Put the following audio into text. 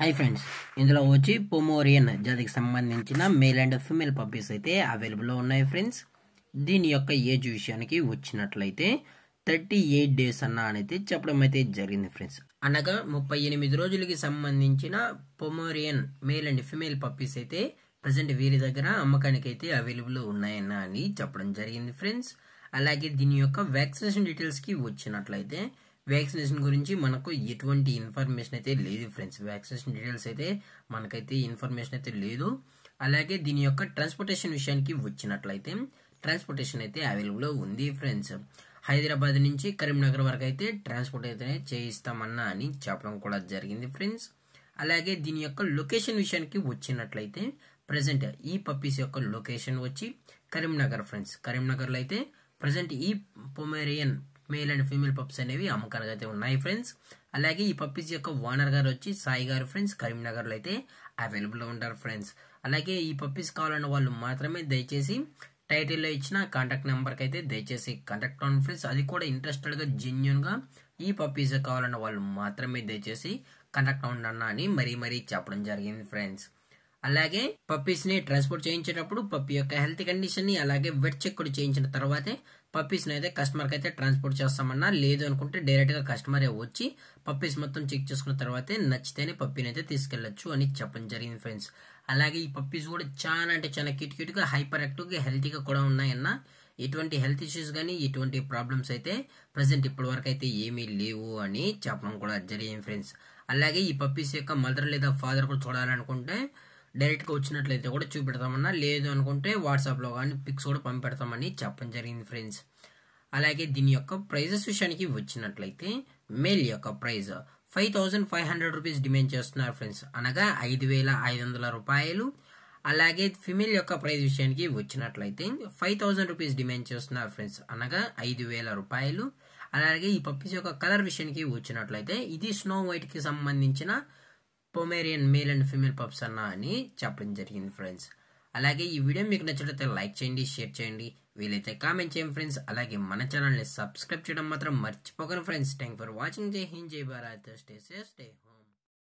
hi friends ఇందులో వచ్చి Pomeranian జాతికి సంబంధించిన మేల్ అండ్ ఫిమేల్ పప్పీస్ అయితే అవైలబుల్లో ఉన్నాయి ఫ్రెండ్స్ దీని యొక్క ఏజ్ విషయానికి వచ్చినట్లయితే థర్టీ ఎయిట్ డేస్ అన్న అనేది చెప్పడం అయితే జరిగింది ఫ్రెండ్స్ అనగా ముప్పై ఎనిమిది రోజులకి సంబంధించిన Pomeranian male and female puppies అయితే ప్రజెంట్ వీరి దగ్గర అమ్మకానికి అయితే అవైలబుల్ ఉన్నాయన్న అని చెప్పడం జరిగింది ఫ్రెండ్స్ అలాగే దీని యొక్క వ్యాక్సినేషన్ డీటెయిల్స్కి వచ్చినట్లయితే వ్యాక్సినేషన్ గురించి మనకు ఎటువంటి ఇన్ఫర్మేషన్ అయితే లేదు ఫ్రెండ్స్ వ్యాక్సినేషన్ డీటెయిల్స్ అయితే మనకైతే ఇన్ఫర్మేషన్ అయితే లేదు అలాగే దీని యొక్క ట్రాన్స్పోర్టేషన్ విషయానికి వచ్చినట్లయితే ట్రాన్స్పోర్టేషన్ అయితే అవైలబుల్లో ఉంది ఫ్రెండ్స్ హైదరాబాద్ నుంచి కరీంనగర్ వరకు అయితే ట్రాన్స్పోర్ట్ అయితే చేయిస్తామన్నా అని చెప్పడం కూడా జరిగింది ఫ్రెండ్స్ అలాగే దీని యొక్క లొకేషన్ విషయానికి వచ్చినట్లయితే ప్రజెంట్ ఈ పప్పీస్ యొక్క లొకేషన్ వచ్చి కరీంనగర్ ఫ్రెండ్స్ కరీంనగర్లో అయితే ప్రజెంట్ ఈ Pomeranian male and female pups అనేవి అమ్మకానికి అయితే ఉన్నాయి ఫ్రెండ్స్ అలాగే ఈ పప్పీస్ యొక్క ఓనర్ గారు వచ్చి సాయి గారు ఫ్రెండ్స్ కరీంనగర్లో అయితే అవైలబుల్లో ఉంటారు ఫ్రెండ్స్ అలాగే ఈ పప్పీస్ కావాలన్న వాళ్ళు మాత్రమే దయచేసి టైటిల్లో ఇచ్చిన కాంటాక్ట్ నెంబర్కి అయితే దయచేసి కాంటాక్ట్ అవ్వండి ఫ్రెండ్స్ అది కూడా ఇంట్రెస్టెడ్గా జెన్యున్గా ఈ పప్పీస్ కావాలన్న వాళ్ళు మాత్రమే దయచేసి కాంటాక్ట్ అవ్వండి అన్న అని మరీ మరీ చెప్పడం జరిగింది ఫ్రెండ్స్ అలాగే పప్పీస్ ని ట్రాన్స్పోర్ట్ చేయించేటప్పుడు పప్పి యొక్క హెల్త్ కండిషన్ ని అలాగే వెట్ చెక్ కూడా చేయించిన తర్వాతే పప్పీస్ని అయితే కస్టమర్కి అయితే ట్రాన్స్పోర్ట్ చేస్తామన్నా లేదు అనుకుంటే డైరెక్ట్గా కస్టమరే వచ్చి పప్పీస్ మొత్తం చెక్ చేసుకున్న తర్వాతే నచ్చితేనే పప్పీని అయితే తీసుకెళ్లొచ్చు అని చెప్పడం జరిగింది ఫ్రెండ్స్ అలాగే ఈ పప్పీస్ కూడా చాలా అంటే చాలా క్యూట్ గా హైపర్ యాక్టివ్గా హెల్తీగా కూడా ఉన్నాయన్న ఎటువంటి హెల్త్ ఇష్యూస్ కానీ ఎటువంటి ప్రాబ్లమ్స్ అయితే ప్రజెంట్ ఇప్పటి వరకు అయితే ఏమీ లేవు అని చెప్పడం కూడా జరిగింది ఫ్రెండ్స్ అలాగే ఈ పప్పీస్ యొక్క మదర్ లేదా ఫాదర్ కూడా చూడాలనుకుంటే డైరెక్ట్గా వచ్చినట్లయితే కూడా చూపెడతామన్నా లేదు అనుకుంటే వాట్సాప్లో కానీ పిక్స్ కూడా పంపెడతామని చెప్పడం జరిగింది ఫ్రెండ్స్ అలాగే దీని యొక్క ప్రైజెస్ విషయానికి వచ్చినట్లయితే మేల్ యొక్క price five thousand five hundred rupees demand చేస్తున్నారు ఫ్రెండ్స్ అనగా ఐదు వేల ఐదు వందల రూపాయలు అలాగే ఫిమేల్ యొక్క ప్రైజ్ విషయానికి వచ్చినట్లయితే ఫైవ్ థౌజండ్ రూపీస్ డిమాండ్ చేస్తున్నారు ఫ్రెండ్స్ అనగా ఐదు వేల రూపాయలు అలాగే ఈ పప్పీస్ యొక్క కలర్ విషయానికి వచ్చినట్లయితే ఇది స్నో వైట్కి సంబంధించిన Pomeranian male and female pups అన్న అని చెప్పడం జరిగింది ఫ్రెండ్స్ అలాగే ఈ వీడియో మీకు నచ్చినట్లయితే లైక్ చేయండి షేర్ చేయండి వీలైతే కామెంట్ చేయండి ఫ్రెండ్స్ అలాగే మన ఛానల్ని సబ్స్క్రైబ్ చేయడం మాత్రం మర్చిపోకండి ఫ్రెండ్స్ థ్యాంక్ ఫర్ వాచింగ్ జై హింద్ జై భారత్ స్టే సేఫ్ స్టే